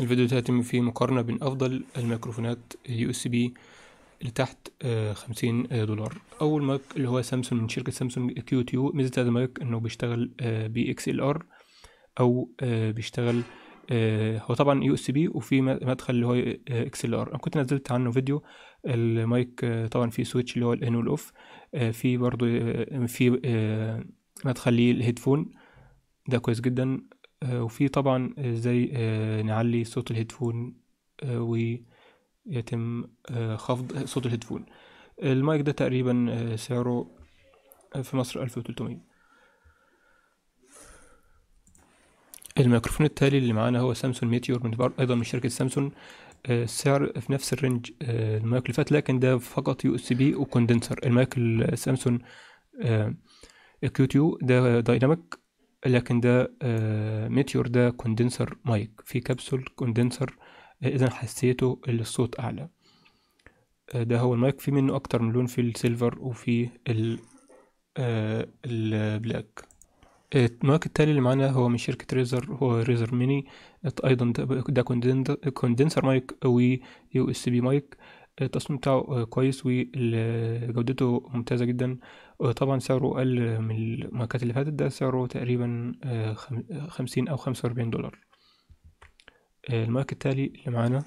الفيديو ده هيتم فيه مقارنة بين أفضل الميكروفونات يو اس بي اللي تحت آه، خمسين آه، دولار أول مايك اللي هو سامسونج من شركة سامسونج كيو تيو ميزة هذا المايك إنه بيشتغل آه، بي اكس ال ار أو بيشتغل هو طبعا يو اس بي وفي مدخل اللي هو اكس ال ار انا كنت نزلت عنه فيديو المايك طبعا في سويتش اللي هو الان والاوف في برضو في مدخل للهيدفون ده كويس جدا آه، وفي طبعا ازاي آه، آه، نعلي صوت الهيدفون ويتم خفض صوت الهيدفون المايك ده تقريبا سعره في مصر 1300 الميكروفون التالي اللي معانا هو سامسونج ميتيور من ايضا من شركه سامسونج السعر في نفس الرينج المايك اللي فات لكن ده فقط يو اس بي وكوندنسر المايك السامسونج كيو تيو ده دايناميك لكن ده آه، ميتيور ده كوندنسر مايك في كبسول كوندنسر آه، اذا حسيته الصوت اعلى آه، ده هو المايك في منه اكتر من لون في السيلفر وفي ال البلاك المايك التالي اللي معانا هو من شركة ريزر هو ريزر ميني ايضا ده كوندنسر مايك يو اس بي مايك التصميم بتاعه آه، كويس وجودته ممتازة جدا آه، طبعا سعره أقل من الماركات اللي فاتت ده سعره تقريبا آه، خمسين أو خمسة وأربعين دولار المارك التالي اللي معانا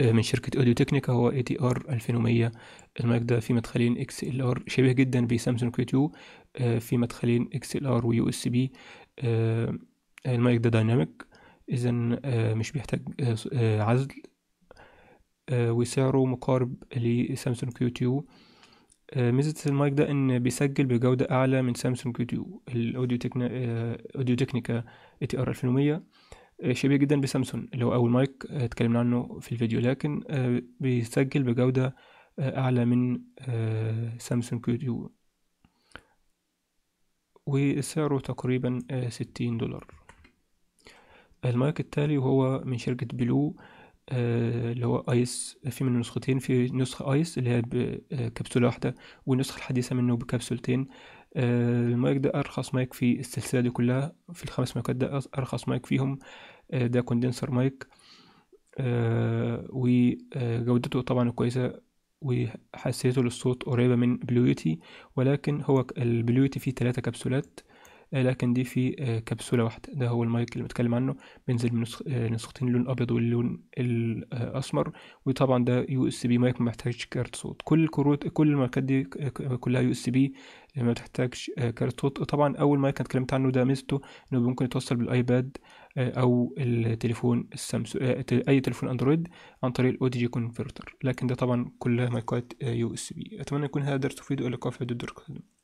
من شركة اوديو تكنيكا هو اي تي ار 2100 المايك ده فيه مدخلين اكس ال ار شبيه جدا بسامسونج كيو 2 فيه مدخلين اكس ال ار ويو اس بي المايك ده دايناميك اذا مش بيحتاج عزل آه، وسعره مقارب لسامسونج كيو تيو آه، ميزة المايك ده ان بيسجل بجودة اعلى من سامسونج كيو تيو الاوديو تكنا آه، اوديو تكنيكا اي تي ار 2100 شبيه جدا بسامسونج اللي هو اول مايك اتكلمنا عنه في الفيديو لكن بيسجل بجودة اعلى من سامسونج كيو تيو وسعره تقريبا ستين دولار المايك التالي وهو من شركة بلو آه، اللي هو ايس في منه نسختين في نسخة ايس اللي هي بكبسولة آه، واحدة والنسخة الحديثة منه بكبسولتين آه، المايك ده ارخص مايك في السلسلة دي كلها في الخمس مايكات ده ارخص مايك فيهم ده كوندنسر مايك وجودته طبعا كويسة وحساسيته للصوت قريبة من بلويتي ولكن هو البلويتي فيه ثلاثة كبسولات آه، لكن دي في آه، كبسوله واحده ده هو المايك اللي بتكلم عنه بينزل من آه، نسختين اللون الابيض واللون الاسمر وطبعا ده يو اس بي مايك ما محتاجش كارت صوت كل الكروت كل الماركات دي كلها يو اس بي ما تحتاجش كارت صوت طبعا اول مايك انا اتكلمت عنه ده ميزته انه ممكن يتوصل بالايباد او التليفون السامسونج اي تليفون اندرويد عن طريق الاو دي جي كونفرتر لكن ده طبعا كلها مايكات يو اس بي اتمنى يكون هذا درس مفيد والقاكم في الدرس القادم